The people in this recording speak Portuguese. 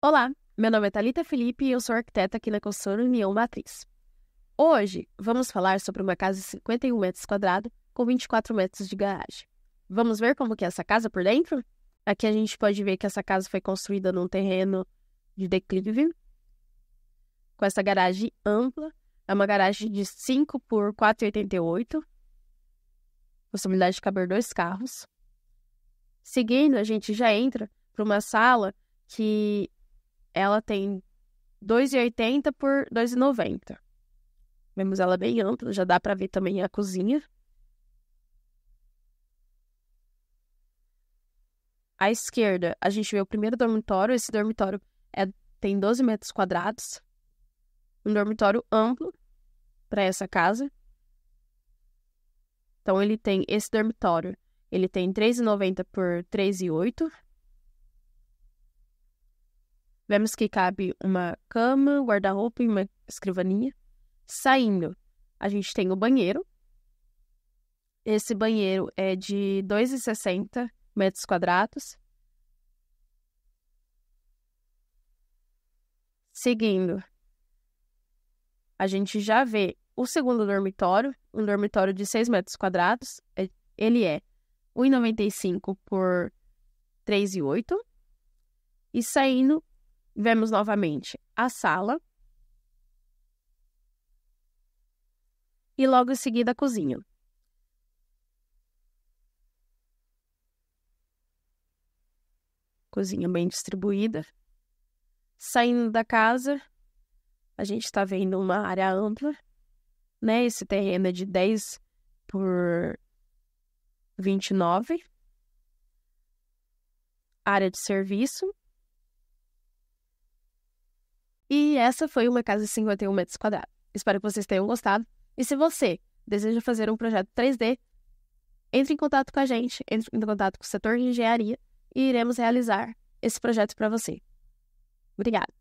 Olá, meu nome é Talita Felipe e eu sou arquiteta aqui na Construção União Matriz. Hoje vamos falar sobre uma casa de 51 metros quadrados com 24 metros de garagem. Vamos ver como que é essa casa por dentro? Aqui a gente pode ver que essa casa foi construída num terreno de declive, com essa garagem ampla. É uma garagem de 5 por 4,88, possibilidade de caber dois carros. Seguindo, a gente já entra para uma sala que ela tem 2,80 por 2,90. Vemos ela bem ampla, já dá para ver também a cozinha. À esquerda, a gente vê o primeiro dormitório. Esse dormitório é, tem 12 metros quadrados. Um dormitório amplo para essa casa. Então, ele tem esse dormitório. Ele tem 3,90 por 3,8. Vemos que cabe uma cama, guarda-roupa e uma escrivaninha. Saindo, a gente tem o banheiro. Esse banheiro é de 2,60 metros quadrados. Seguindo, a gente já vê o segundo dormitório, um dormitório de 6 metros quadrados. É, ele é 1,95 por 3,8. E saindo, Vemos novamente a sala. E logo em seguida a cozinha. Cozinha bem distribuída. Saindo da casa, a gente está vendo uma área ampla, né? Esse terreno é de 10 por 29. Área de serviço. E essa foi uma casa assim, de 51 metros quadrados. Espero que vocês tenham gostado. E se você deseja fazer um projeto 3D, entre em contato com a gente, entre em contato com o setor de engenharia e iremos realizar esse projeto para você. Obrigada!